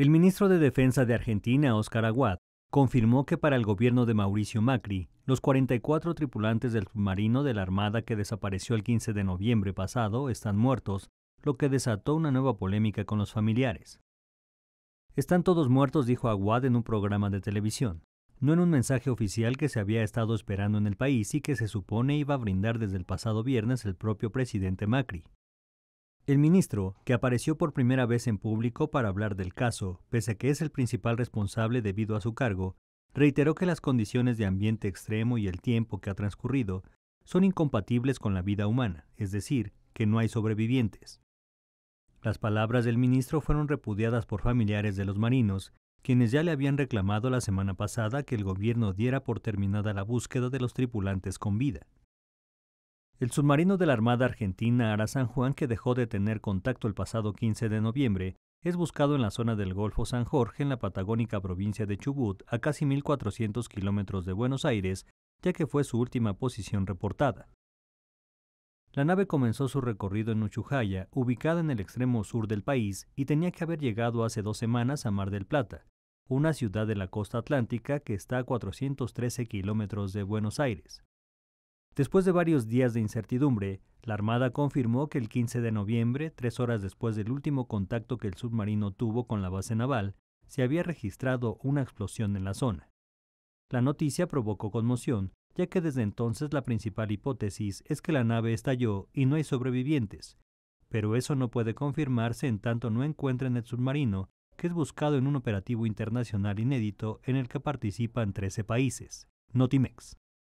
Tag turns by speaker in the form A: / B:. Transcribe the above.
A: El ministro de Defensa de Argentina, Oscar Aguad, confirmó que para el gobierno de Mauricio Macri, los 44 tripulantes del submarino de la Armada que desapareció el 15 de noviembre pasado están muertos, lo que desató una nueva polémica con los familiares. Están todos muertos, dijo Aguad en un programa de televisión, no en un mensaje oficial que se había estado esperando en el país y que se supone iba a brindar desde el pasado viernes el propio presidente Macri. El ministro, que apareció por primera vez en público para hablar del caso, pese a que es el principal responsable debido a su cargo, reiteró que las condiciones de ambiente extremo y el tiempo que ha transcurrido son incompatibles con la vida humana, es decir, que no hay sobrevivientes. Las palabras del ministro fueron repudiadas por familiares de los marinos, quienes ya le habían reclamado la semana pasada que el gobierno diera por terminada la búsqueda de los tripulantes con vida. El submarino de la Armada Argentina Ara San Juan, que dejó de tener contacto el pasado 15 de noviembre, es buscado en la zona del Golfo San Jorge, en la patagónica provincia de Chubut, a casi 1.400 kilómetros de Buenos Aires, ya que fue su última posición reportada. La nave comenzó su recorrido en Uchujaya, ubicada en el extremo sur del país, y tenía que haber llegado hace dos semanas a Mar del Plata, una ciudad de la costa atlántica que está a 413 kilómetros de Buenos Aires. Después de varios días de incertidumbre, la Armada confirmó que el 15 de noviembre, tres horas después del último contacto que el submarino tuvo con la base naval, se había registrado una explosión en la zona. La noticia provocó conmoción, ya que desde entonces la principal hipótesis es que la nave estalló y no hay sobrevivientes, pero eso no puede confirmarse en tanto no encuentren el submarino, que es buscado en un operativo internacional inédito en el que participan 13 países, Notimex.